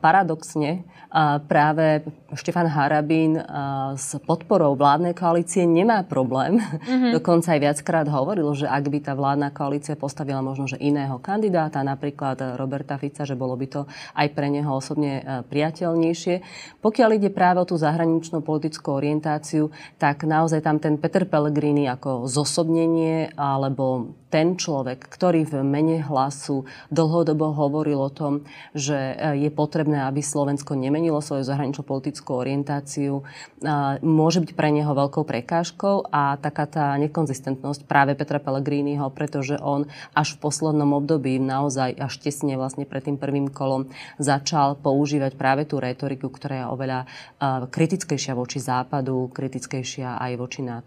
paradoxne práve Štefan Harabín s podporou vládnej koalície nemá problém. Mm-hmm. Dokonca aj viackrát hovoril, že ak by tá vládna koalícia postavila možno že iného kandidáta, napríklad Roberta Fica, že bolo by to aj pre neho osobne priateľnejšie. Pokiaľ ide práve o tú zahraničnú politickú orientáciu, tak naozaj tam ten Peter Pellegrini ako zosobnenie alebo ten človek, ktorý v mene hlasu dlhodobo hovoril o tom, že e, je potrebné, aby Slovensko nemenilo svoju zahraničnú politickú orientáciu, môže byť pre neho veľkou prekážkou a taká tá nekonzistentnosť práve Petra Pellegriniho, pretože on až v poslednom období naozaj až tesne vlastne pred tým prvým kolom začal používať práve tú retoriku, ktorá je oveľa e, kritickejšia voči Západu, kritickejšia aj voči NATO.